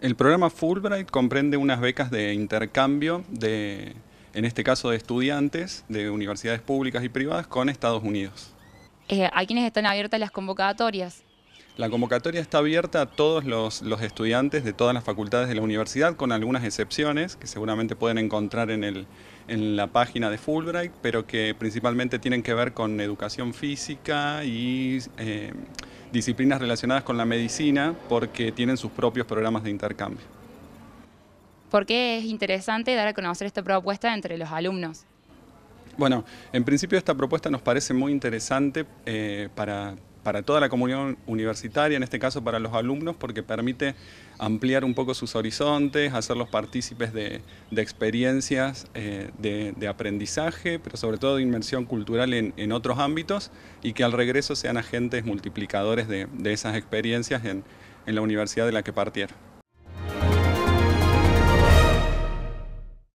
El programa Fulbright comprende unas becas de intercambio de, en este caso, de estudiantes de universidades públicas y privadas con Estados Unidos. Eh, ¿A quiénes están abiertas las convocatorias? La convocatoria está abierta a todos los, estudiantes de todas las facultades de la universidad, con algunas excepciones que seguramente pueden encontrar en, la página de Fulbright, pero que principalmente tienen que ver con educación física y eh, disciplinas relacionadas con la medicina porque tienen sus propios programas de intercambio. ¿Por qué es interesante dar a conocer esta propuesta entre los alumnos? Bueno, en principio esta propuesta nos parece muy interesante eh, para, para toda la comunidad universitaria, en este caso para los alumnos, porque permite ampliar un poco sus horizontes, hacerlos partícipes de, experiencias eh, de, aprendizaje, pero sobre todo de inmersión cultural en, otros ámbitos y que al regreso sean agentes multiplicadores de, esas experiencias en, en la universidad de la que partieron.